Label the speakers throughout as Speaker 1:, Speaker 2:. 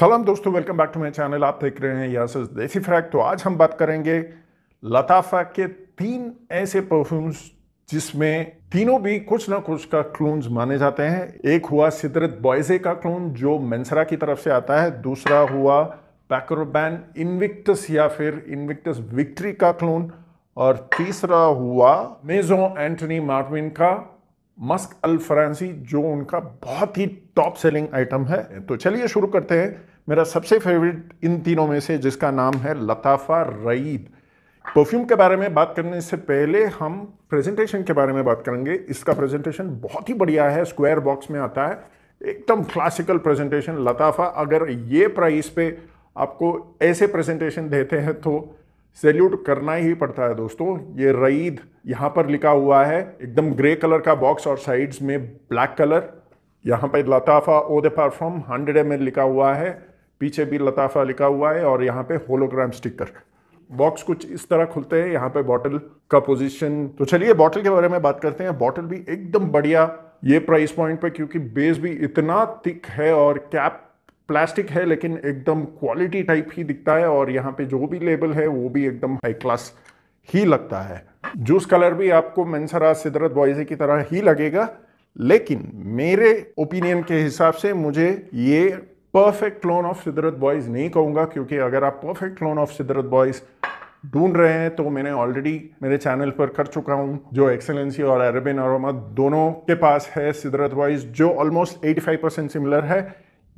Speaker 1: सलाम दोस्तों welcome back to my channel आप देख रहे हैं यहाँ से देसी फ्रैक तो आज हम बात करेंगे लताफा के तीन ऐसे परफ्यूम्स जिसमें तीनों भी कुछ ना कुछ का क्लोन्स माने जाते हैं एक हुआ सिदरत बॉयजे का क्लोन जो मेंसरा की तरफ से आता है दूसरा हुआ पैक्रोबैन इनविक्टस या फिर इनविक्टस विक्ट्री का क्लोन और तीसरा हुआ मेजो एंटनी मार्टविन का मस्क अल फ्रांसी जो उनका बहुत ही टॉप सेलिंग आइटम है तो चलिए शुरू करते हैं मेरा सबसे फेवरेट इन तीनों में से जिसका नाम है लताफ़ा रईद परफ्यूम के बारे में बात करने से पहले हम प्रेजेंटेशन के बारे में बात करेंगे इसका प्रेजेंटेशन बहुत ही बढ़िया है स्क्वायर बॉक्स में आता है एकदम क्लासिकल प्रेजेंटेशन लताफ़ा अगर ये प्राइस पे आपको ऐसे प्रेजेंटेशन देते हैं तो सैल्यूट करना ही पड़ता है दोस्तों ये रईद यहाँ पर लिखा हुआ है एकदम ग्रे कलर का बॉक्स और साइड्स में ब्लैक कलर यहाँ पर Lattafa eau de parfum hundred M लिखा हुआ है पीछे भी लताफा लिखा हुआ है और यहाँ पे होलोग्राम स्टिकर बॉक्स कुछ इस तरह खुलते हैं यहाँ पे बॉटल का पोजीशन तो चलिए बॉटल के बारे में बात करते हैं बॉटल भी एकदम बढ़िया ये प्राइस पॉइंट पे क्योंकि बेस भी इतना थिक है और कैप प्लास्टिक है लेकिन एकदम क्वालिटी टाइप ही दिखता है और यहाँ पे जो भी लेबल है वो भी एकदम हाई क्लास ही लगता है जूस कलर भी आपको मनसरा सिदरत बॉयजे की तरह ही लगेगा लेकिन मेरे ओपिनियन के हिसाब से मुझे ये परफेक्ट क्लोन ऑफ सिदरत बॉयज़ नहीं कहूँगा क्योंकि अगर आप परफेक्ट क्लोन ऑफ सिदरत बॉयज़ ढूंढ रहे हैं तो मैंने ऑलरेडी मेरे चैनल पर कर चुका हूँ जो एक्सेलेंसी और अरेबिन और दोनों के पास है सिदरत वाइज जो ऑलमोस्ट 85 परसेंट सिमिलर है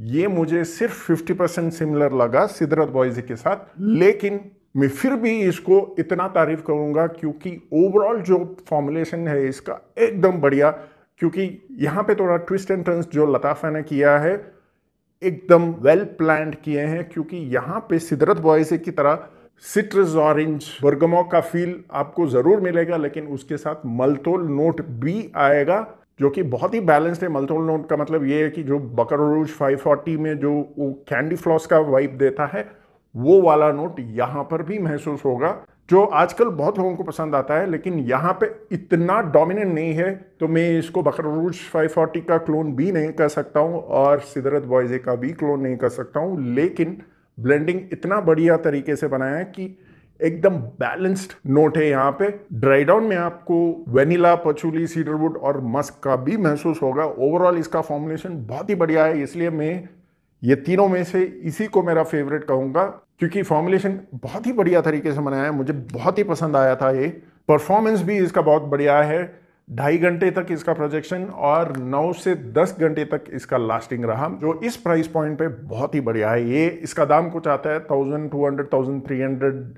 Speaker 1: ये मुझे सिर्फ 50 परसेंट सिमिलर लगा सिद्धरथ बॉयजी के साथ लेकिन मैं फिर भी इसको इतना तारीफ करूंगा क्योंकि ओवरऑल जो फॉर्मुलेशन है इसका एकदम बढ़िया क्योंकि यहाँ पे थोड़ा ट्विस्ट एंड टर्न्स जो लताफा ने किया है एकदम वेल प्लान किए हैं क्योंकि यहाँ पे सिदरत बॉयजे की तरह सिट्रस ऑरेंज बर्गमो का फील आपको ज़रूर मिलेगा लेकिन उसके साथ मलतोल नोट भी आएगा जो कि बहुत ही बैलेंस्ड है मल्टोल नोट का मतलब ये है कि जो बकर रूज 540 में जो वो कैंडी फ्लॉस का वाइप देता है वो वाला नोट यहाँ पर भी महसूस होगा जो आजकल बहुत लोगों को पसंद आता है लेकिन यहाँ पे इतना डोमिनेंट नहीं है तो मैं इसको बकर रूज 540 का क्लोन भी नहीं कर सकता हूँ और सिदरत बॉयजे का भी क्लोन नहीं कर सकता हूँ लेकिन ब्लेंडिंग इतना बढ़िया तरीके से बनाया है कि एकदम बैलेंस्ड नोट है यहाँ पे ड्राई डाउन में आपको वेनिला पचूली सीडरवुड और मस्क का भी महसूस होगा ओवरऑल इसका फॉर्मुलेशन बहुत ही बढ़िया है इसलिए मैं ये तीनों में से इसी को मेरा फेवरेट कहूंगा क्योंकि फॉर्मुलेशन बहुत ही बढ़िया तरीके से बनाया है मुझे बहुत ही पसंद आया था ये परफॉर्मेंस भी इसका बहुत बढ़िया है ढाई घंटे तक इसका प्रोजेक्शन और नौ से दस घंटे तक इसका लास्टिंग रहा जो इस प्राइस पॉइंट पे बहुत ही बढ़िया है ये इसका दाम कुछ आता है thousand two hundred thousand three hundred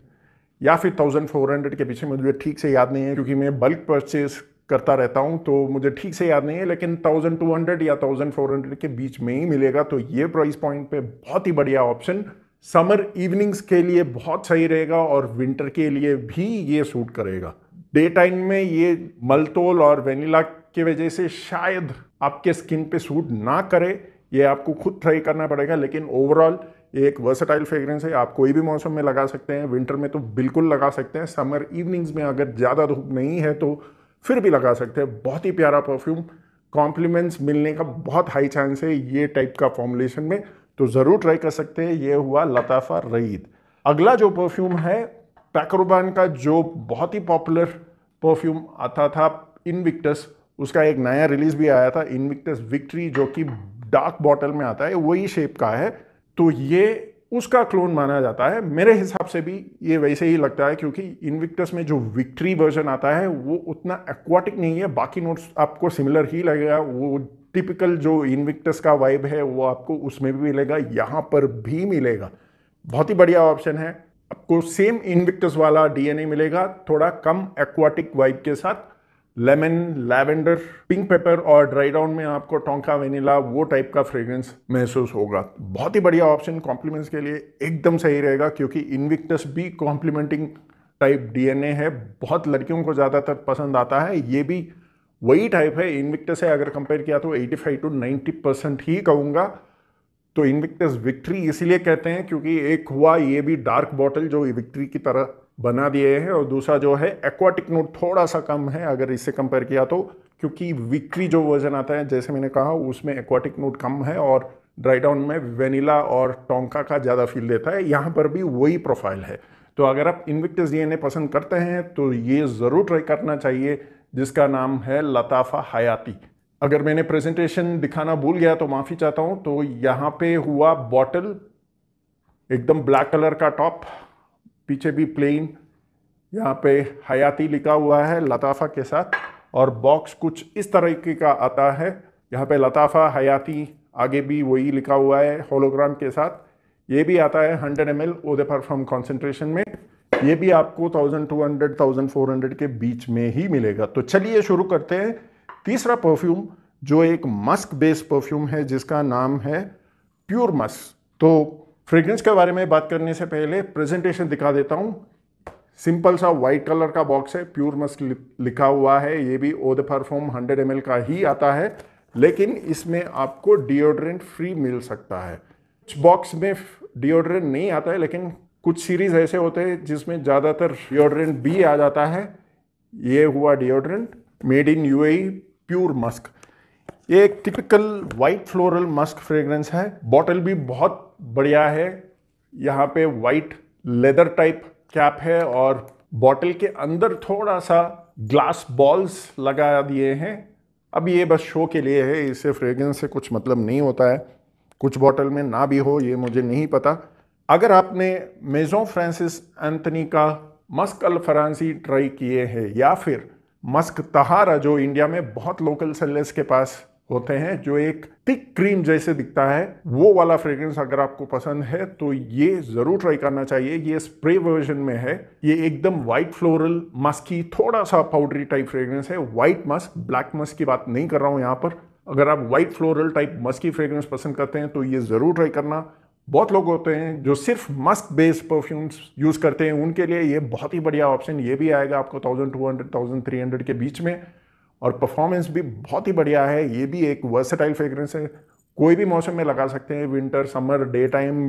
Speaker 1: या फिर थाउजेंड फोर हंड्रेड के पीछे मुझे ठीक से याद नहीं है क्योंकि मैं बल्क परचेज करता रहता हूँ तो मुझे ठीक से याद नहीं है लेकिन थाउजेंड टू हंड्रेड या थाउजेंड फोर हंड्रेड के बीच में ही मिलेगा तो ये प्राइस पॉइंट पे बहुत ही बढ़िया ऑप्शन समर इवनिंग्स के लिए बहुत सही रहेगा और विंटर के लिए भी ये सूट करेगा डे टाइम में ये मलतोल और वेनिला की वजह से शायद आपके स्किन पे सूट ना करे ये आपको खुद ट्राई करना पड़ेगा लेकिन ओवरऑल एक वर्सटाइल फ्रेग्रेंस है आप कोई भी मौसम में लगा सकते हैं विंटर में तो बिल्कुल लगा सकते हैं समर इवनिंग्स में अगर ज़्यादा धूप नहीं है तो फिर भी लगा सकते हैं बहुत ही प्यारा परफ्यूम कॉम्प्लीमेंट्स मिलने का बहुत हाई चांस है ये टाइप का फॉर्मुलेशन में तो ज़रूर ट्राई कर सकते हैं ये हुआ लताफ़ा रईद अगला जो परफ्यूम है पैकरोबान का जो बहुत ही पॉपुलर परफ्यूम आता था इनविक्टस उसका एक नया रिलीज़ भी आया था इनविक्टस विक्ट्री जो कि डार्क बॉटल में आता है वही शेप का है तो ये उसका क्लोन माना जाता है मेरे हिसाब से भी ये वैसे ही लगता है क्योंकि इनविक्टस में जो विक्ट्री वर्जन आता है वो उतना एक्वाटिक नहीं है बाकी नोट्स आपको सिमिलर ही लगेगा वो टिपिकल जो इनविक्टस का वाइब है वो आपको उसमें भी मिलेगा यहाँ पर भी मिलेगा बहुत ही बढ़िया ऑप्शन है आपको सेम इनविक्टस वाला डीएनए मिलेगा थोड़ा कम एक्वाटिक वाइब के साथ लेमन लैवेंडर पिंक पेपर और ड्राई डाउन में आपको टोंका वेनिला वो टाइप का फ्रेग्रेंस महसूस होगा बहुत ही बढ़िया ऑप्शन कॉम्प्लीमेंट्स के लिए एकदम सही रहेगा क्योंकि इनविक्टस भी कॉम्प्लीमेंटिंग टाइप डीएनए है बहुत लड़कियों को ज़्यादातर पसंद आता है ये भी वही टाइप है इनविक्टस है अगर कंपेयर किया तो 85 टू नाइन्टी परसेंट ही कहूँगा तो इनविक्टस विक्ट्री इसीलिए कहते हैं क्योंकि एक हुआ ये भी डार्क बॉटल जो विक्ट्री की तरह बना दिए हैं और दूसरा जो है एक्वाटिक नोट थोड़ा सा कम है अगर इससे कंपेयर किया तो क्योंकि विक्री जो वर्जन आता है जैसे मैंने कहा उसमें एक्वाटिक नोट कम है और ड्राई डाउन में वेनिला और टोंका का ज़्यादा फील देता है यहाँ पर भी वही प्रोफाइल है तो अगर आप इन्विक्टस डीएनए पसंद करते हैं तो ये ज़रूर ट्राई करना चाहिए जिसका नाम है लताफ़ा हयाती अगर मैंने प्रेजेंटेशन दिखाना भूल गया तो माफ़ी चाहता हूँ तो यहाँ पे हुआ बॉटल एकदम ब्लैक कलर का टॉप पीछे भी प्लेन यहाँ पे हयाती लिखा हुआ है लताफ़ा के साथ और बॉक्स कुछ इस तरीके का आता है यहाँ पे लताफ़ा हयाती आगे भी वही लिखा हुआ है होलोग्राम के साथ ये भी आता है 100 M L eau de parfum concentration में ये भी आपको 1200 1400 के बीच में ही मिलेगा तो चलिए शुरू करते हैं तीसरा परफ्यूम जो एक मस्क बेस्ड परफ्यूम है जिसका नाम है प्योर मस्क तो फ्रेग्रेंस के बारे में बात करने से पहले प्रेजेंटेशन दिखा देता हूँ सिंपल सा वाइट कलर का बॉक्स है प्योर मस्क लिखा हुआ है ये भी ओद परफॉर्म हंड्रेड एम का ही आता है लेकिन इसमें आपको डिओड्रेंट फ्री मिल सकता है कुछ बॉक्स में डिओड्रेंट नहीं आता है लेकिन कुछ सीरीज ऐसे होते हैं जिसमें ज़्यादातर डिओड्रेंट भी आ जाता है ये हुआ deodorant made in U pure musk ये एक typical white floral musk fragrance है बॉटल भी बहुत बढ़िया है यहाँ पे वाइट लेदर टाइप कैप है और बॉटल के अंदर थोड़ा सा ग्लास बॉल्स लगा दिए हैं अब ये बस शो के लिए है इसे फ्रेग्रेंस से कुछ मतलब नहीं होता है कुछ बॉटल में ना भी हो ये मुझे नहीं पता अगर आपने मेजों फ्रांसिस एंथनी का मस्क अल फ्रांसी ट्राई किए हैं या फिर मस्क तहारा जो इंडिया में बहुत लोकल सेलर्स के पास होते हैं जो एक थिक क्रीम जैसे दिखता है वो वाला फ्रेग्रेंस अगर आपको पसंद है तो ये ज़रूर ट्राई करना चाहिए ये स्प्रे वर्जन में है ये एकदम व्हाइट फ्लोरल मस्की थोड़ा सा पाउडरी टाइप फ्रेग्रेंस है वाइट मस्क ब्लैक मस्क की बात नहीं कर रहा हूँ यहाँ पर अगर आप white floral type musky fragrance पसंद करते हैं तो ये ज़रूर ट्राई करना बहुत लोग होते हैं जो सिर्फ मस्क बेस्ड परफ्यूम्स यूज़ करते हैं उनके लिए ये बहुत ही बढ़िया ऑप्शन ये भी आएगा आपको thousand two hundred thousand three hundred के बीच में और परफॉर्मेंस भी बहुत ही बढ़िया है ये भी एक वर्सेटाइल फ्रेगरेंस है कोई भी मौसम में लगा सकते हैं विंटर समर डे टाइम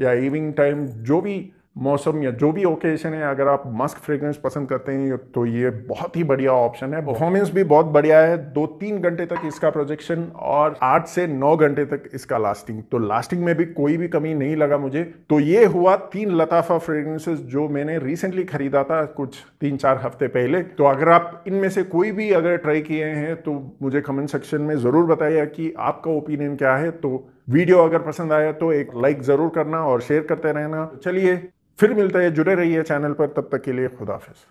Speaker 1: या इवनिंग टाइम जो भी मौसम या जो भी ओकेजन है अगर आप मस्क फ्रेग्रेंस पसंद करते हैं तो ये बहुत ही बढ़िया ऑप्शन है परफॉर्मेंस भी बहुत बढ़िया है दो तीन घंटे तक इसका प्रोजेक्शन और आठ से नौ घंटे तक इसका लास्टिंग तो लास्टिंग में भी कोई भी कमी नहीं लगा मुझे तो ये हुआ तीन लताफा फ्रेग्रेंसेस जो मैंने रिसेंटली खरीदा था कुछ तीन चार हफ्ते पहले तो अगर आप इनमें से कोई भी अगर ट्राई किए हैं तो मुझे कमेंट सेक्शन में ज़रूर बताइए कि आपका ओपिनियन क्या है तो वीडियो अगर पसंद आया तो एक लाइक ज़रूर करना और शेयर करते रहना तो चलिए फिर मिलता है जुड़े रहिए चैनल पर तब तक के लिए खुदाफिज़